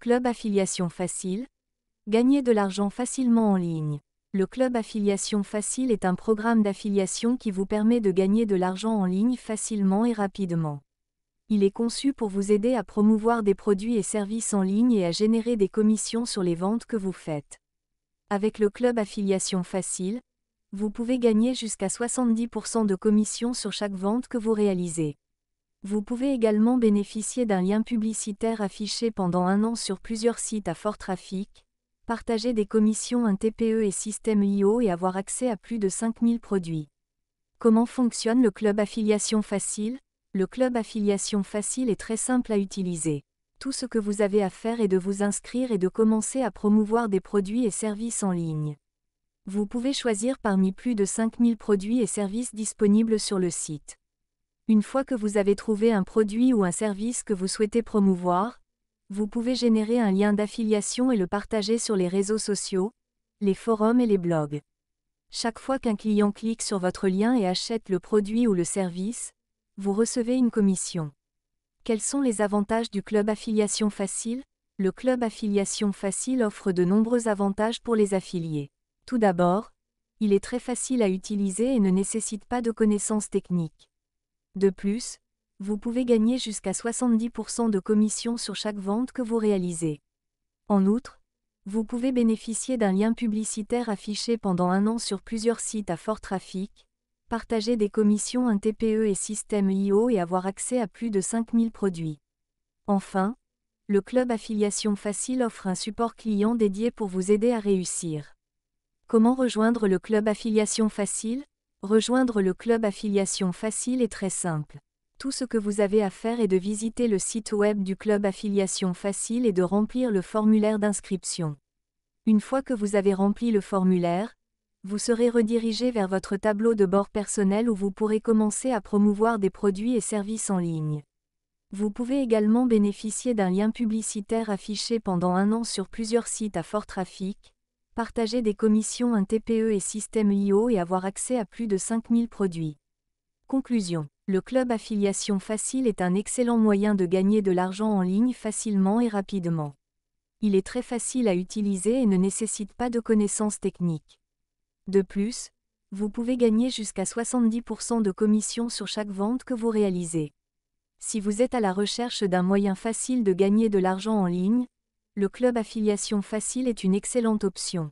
Club affiliation facile. Gagner de l'argent facilement en ligne. Le Club affiliation facile est un programme d'affiliation qui vous permet de gagner de l'argent en ligne facilement et rapidement. Il est conçu pour vous aider à promouvoir des produits et services en ligne et à générer des commissions sur les ventes que vous faites. Avec le Club affiliation facile, vous pouvez gagner jusqu'à 70% de commissions sur chaque vente que vous réalisez. Vous pouvez également bénéficier d'un lien publicitaire affiché pendant un an sur plusieurs sites à fort trafic, partager des commissions un TPE et système IO et avoir accès à plus de 5000 produits. Comment fonctionne le club affiliation facile Le club affiliation facile est très simple à utiliser. Tout ce que vous avez à faire est de vous inscrire et de commencer à promouvoir des produits et services en ligne. Vous pouvez choisir parmi plus de 5000 produits et services disponibles sur le site. Une fois que vous avez trouvé un produit ou un service que vous souhaitez promouvoir, vous pouvez générer un lien d'affiliation et le partager sur les réseaux sociaux, les forums et les blogs. Chaque fois qu'un client clique sur votre lien et achète le produit ou le service, vous recevez une commission. Quels sont les avantages du club affiliation facile Le club affiliation facile offre de nombreux avantages pour les affiliés. Tout d'abord, il est très facile à utiliser et ne nécessite pas de connaissances techniques. De plus, vous pouvez gagner jusqu'à 70% de commission sur chaque vente que vous réalisez. En outre, vous pouvez bénéficier d'un lien publicitaire affiché pendant un an sur plusieurs sites à fort trafic, partager des commissions un TPE et système IO et avoir accès à plus de 5000 produits. Enfin, le club Affiliation Facile offre un support client dédié pour vous aider à réussir. Comment rejoindre le club Affiliation Facile Rejoindre le club affiliation facile est très simple. Tout ce que vous avez à faire est de visiter le site web du club affiliation facile et de remplir le formulaire d'inscription. Une fois que vous avez rempli le formulaire, vous serez redirigé vers votre tableau de bord personnel où vous pourrez commencer à promouvoir des produits et services en ligne. Vous pouvez également bénéficier d'un lien publicitaire affiché pendant un an sur plusieurs sites à fort trafic, partager des commissions un TPE et système IO et avoir accès à plus de 5000 produits. Conclusion. Le club affiliation facile est un excellent moyen de gagner de l'argent en ligne facilement et rapidement. Il est très facile à utiliser et ne nécessite pas de connaissances techniques. De plus, vous pouvez gagner jusqu'à 70% de commission sur chaque vente que vous réalisez. Si vous êtes à la recherche d'un moyen facile de gagner de l'argent en ligne, le club affiliation facile est une excellente option.